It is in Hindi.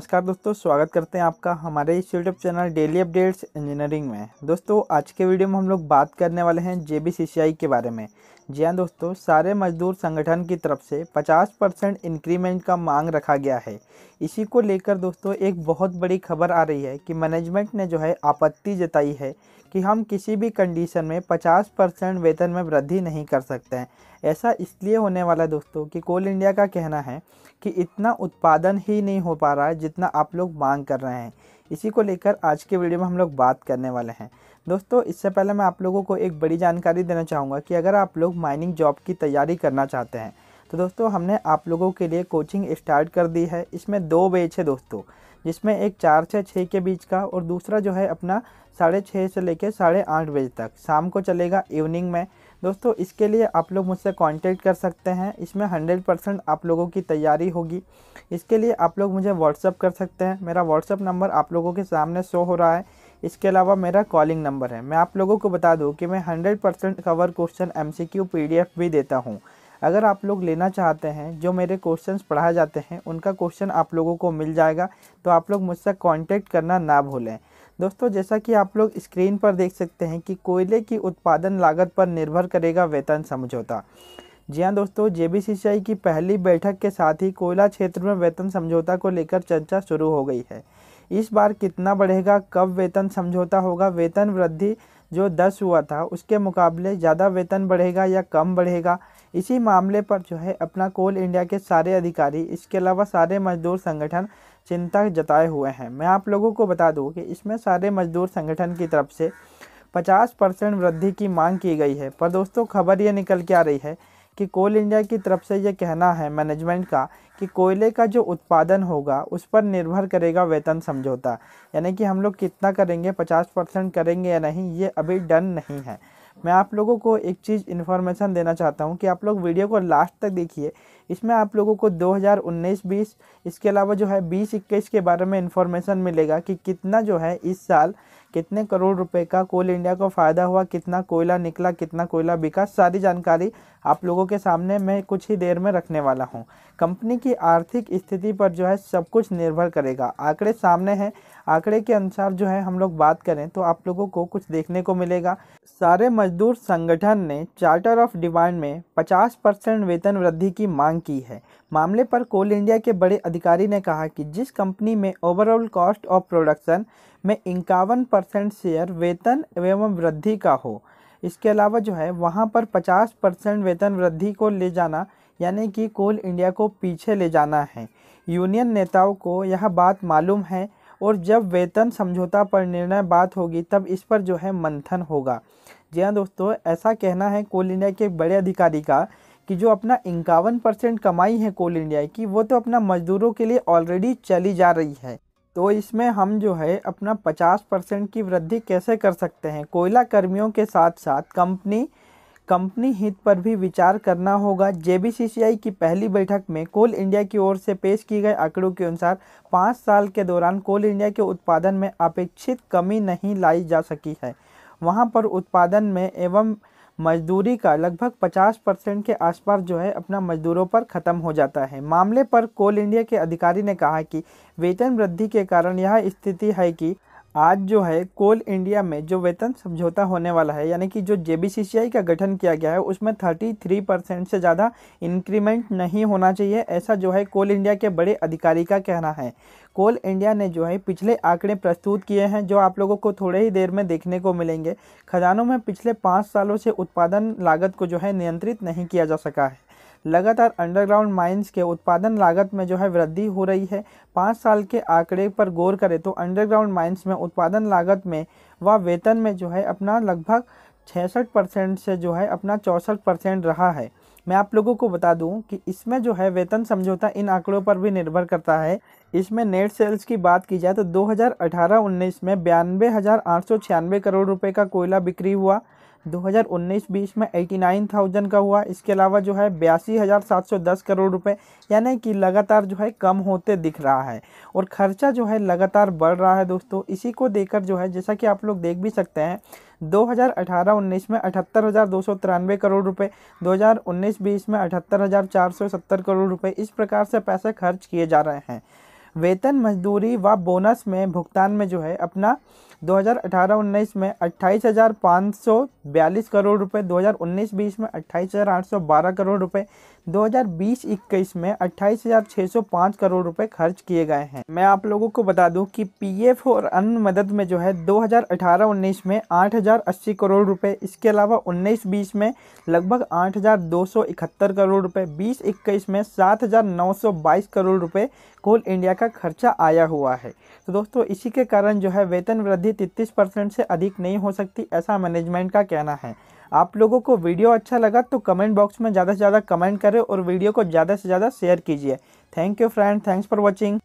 नमस्कार दोस्तों स्वागत करते हैं आपका हमारे इस YouTube channel daily updates engineering में दोस्तों आज के वीडियो में हम लोग बात करने वाले हैं जे के बारे में जी हाँ दोस्तों सारे मजदूर संगठन की तरफ से 50 परसेंट इंक्रीमेंट का मांग रखा गया है इसी को लेकर दोस्तों एक बहुत बड़ी खबर आ रही है कि मैनेजमेंट ने जो है आपत्ति जताई है कि हम किसी भी कंडीशन में 50 परसेंट वेतन में वृद्धि नहीं कर सकते हैं ऐसा इसलिए होने वाला है दोस्तों कि कोल इंडिया का कहना है कि इतना उत्पादन ही नहीं हो पा रहा है जितना आप लोग मांग कर रहे हैं इसी को लेकर आज के वीडियो में हम लोग बात करने वाले हैं दोस्तों इससे पहले मैं आप लोगों को एक बड़ी जानकारी देना चाहूँगा कि अगर आप लोग माइनिंग जॉब की तैयारी करना चाहते हैं तो दोस्तों हमने आप लोगों के लिए कोचिंग स्टार्ट कर दी है इसमें दो बेच है दोस्तों जिसमें एक चार से छः के बीच का और दूसरा जो है अपना साढ़े छः से लेकर साढ़े आठ बजे तक शाम को चलेगा इवनिंग में दोस्तों इसके लिए आप लोग मुझसे कांटेक्ट कर सकते हैं इसमें हंड्रेड परसेंट आप लोगों की तैयारी होगी इसके लिए आप लोग मुझे व्हाट्सअप कर सकते हैं मेरा व्हाट्सअप नंबर आप लोगों के सामने शो हो रहा है इसके अलावा मेरा कॉलिंग नंबर है मैं आप लोगों को बता दूँ कि मैं hundred percent cover question M C Q P D F भी देता हूँ अगर आप लोग लेना चाहते हैं जो मेरे क्वेश्चन पढ़ाए जाते हैं उनका क्वेश्चन आप लोगों को मिल जाएगा तो आप लोग मुझसे कॉन्टेक्ट करना ना भूलें दोस्तों जैसा कि आप लोग स्क्रीन पर देख सकते हैं कि कोयले की उत्पादन लागत पर निर्भर करेगा वेतन समझौता जी हाँ दोस्तों जे की पहली बैठक के साथ ही कोयला क्षेत्र में वेतन समझौता को लेकर चर्चा शुरू हो गई है इस बार कितना बढ़ेगा कब वेतन समझौता होगा वेतन वृद्धि जो दस हुआ था उसके मुकाबले ज़्यादा वेतन बढ़ेगा या कम बढ़ेगा इसी मामले पर जो है अपना कोल इंडिया के सारे अधिकारी इसके अलावा सारे मजदूर संगठन चिंता जताए हुए हैं मैं आप लोगों को बता दूं कि इसमें सारे मजदूर संगठन की तरफ से 50 परसेंट वृद्धि की मांग की गई है पर दोस्तों खबर ये निकल के आ रही है कि कोल इंडिया की तरफ से यह कहना है मैनेजमेंट का कि कोयले का जो उत्पादन होगा उस पर निर्भर करेगा वेतन समझौता यानी कि हम लोग कितना करेंगे पचास परसेंट करेंगे या नहीं ये अभी डन नहीं है मैं आप लोगों को एक चीज़ इन्फॉर्मेशन देना चाहता हूँ कि आप लोग वीडियो को लास्ट तक देखिए इसमें आप लोगों को 2019-20 इसके अलावा जो है बीस इक्कीस के बारे में इन्फॉर्मेशन मिलेगा कि कितना जो है इस साल कितने करोड़ रुपए का कोल इंडिया को फ़ायदा हुआ कितना कोयला निकला कितना कोयला बिका सारी जानकारी आप लोगों के सामने मैं कुछ ही देर में रखने वाला हूँ कंपनी की आर्थिक स्थिति पर जो है सब कुछ निर्भर करेगा आंकड़े सामने हैं आंकड़े के अनुसार जो है हम लोग बात करें तो आप लोगों को कुछ देखने को मिलेगा सारे मजदूर संगठन ने चार्टर ऑफ डिमांड में 50 परसेंट वेतन वृद्धि की मांग की है मामले पर कोल इंडिया के बड़े अधिकारी ने कहा कि जिस कंपनी में ओवरऑल कॉस्ट ऑफ प्रोडक्शन में इक्यावन परसेंट शेयर वेतन एवं वृद्धि का हो इसके अलावा जो है वहाँ पर पचास परसेंट वेतन वृद्धि को ले जाना यानी कि कोल इंडिया को पीछे ले जाना है यूनियन नेताओं को यह बात मालूम है और जब वेतन समझौता पर निर्णय बात होगी तब इस पर जो है मंथन होगा जी हाँ दोस्तों ऐसा कहना है कोल इंडिया के बड़े अधिकारी का कि जो अपना इक्यावन परसेंट कमाई है कोल इंडिया की वो तो अपना मजदूरों के लिए ऑलरेडी चली जा रही है तो इसमें हम जो है अपना 50 परसेंट की वृद्धि कैसे कर सकते हैं कोयला कर्मियों के साथ साथ कंपनी कंपनी हित पर भी विचार करना होगा जे की पहली बैठक में कोल इंडिया की ओर से पेश की गए आंकड़ों के अनुसार पाँच साल के दौरान कोल इंडिया के उत्पादन में अपेक्षित कमी नहीं लाई जा सकी है वहाँ पर उत्पादन में एवं मजदूरी का लगभग 50 परसेंट के आसपास जो है अपना मजदूरों पर ख़त्म हो जाता है मामले पर कोल इंडिया के अधिकारी ने कहा कि वेतन वृद्धि के कारण यह स्थिति है कि आज जो है कोल इंडिया में जो वेतन समझौता होने वाला है यानी कि जो जे का गठन किया गया है उसमें 33 परसेंट से ज़्यादा इंक्रीमेंट नहीं होना चाहिए ऐसा जो है कोल इंडिया के बड़े अधिकारी का कहना है कोल इंडिया ने जो है पिछले आंकड़े प्रस्तुत किए हैं जो आप लोगों को थोड़े ही देर में देखने को मिलेंगे खजानों में पिछले पाँच सालों से उत्पादन लागत को जो है नियंत्रित नहीं किया जा सका है लगातार अंडरग्राउंड माइंस के उत्पादन लागत में जो है वृद्धि हो रही है पाँच साल के आंकड़े पर गौर करें तो अंडरग्राउंड माइंस में उत्पादन लागत में व वेतन में जो है अपना लगभग छसठ परसेंट से जो है अपना चौंसठ परसेंट रहा है मैं आप लोगों को बता दूं कि इसमें जो है वेतन समझौता इन आंकड़ों पर भी निर्भर करता है इसमें नेट सेल्स की बात की जाए तो 2018-19 में बयानवे करोड़ रुपए का कोयला बिक्री हुआ 2019-20 में 89,000 का हुआ इसके अलावा जो है बयासी हज़ार सात सौ दस करोड़ रुपए यानी कि लगातार जो है कम होते दिख रहा है और ख़र्चा जो है लगातार बढ़ रहा है दोस्तों इसी को देखकर जो है जैसा कि आप लोग देख भी सकते हैं 2018-19 में अठहत्तर हज़ार दो सौ तिरानवे करोड़ रुपए 2019-20 में अठहत्तर हज़ार चार सौ सत्तर करोड़ रुपए इस प्रकार से पैसे खर्च किए जा रहे हैं वेतन मजदूरी व बोनस में भुगतान में जो है अपना 2018-19 में अट्ठाईस हज़ार पाँच सौ बयालीस करोड़ रुपए 2019-20 में अट्ठाईस हज़ार आठ सौ बारह करोड़ रुपए 2020-21 में अट्ठाईस हज़ार छः सौ पाँच करोड़ रुपए खर्च किए गए हैं मैं आप लोगों को बता दूं कि पीएफ और अन्य मदद में जो है 2018-19 में आठ हज़ार अस्सी करोड़ रुपए इसके अलावा 19-20 में लगभग आठ हज़ार दो सौ इकहत्तर करोड़ रुपए 20-21 में सात हज़ार नौ सौ बाईस करोड़ रुपए कोल इंडिया का खर्चा आया हुआ है तो दोस्तों इसी के कारण जो है वेतन वृद्धि तैतीस परसेंट से अधिक नहीं हो सकती ऐसा मैनेजमेंट का कहना है आप लोगों को वीडियो अच्छा लगा तो कमेंट बॉक्स में ज़्यादा से ज़्यादा कमेंट करें और वीडियो को ज़्यादा से ज़्यादा शेयर कीजिए thank you friend thanks for watching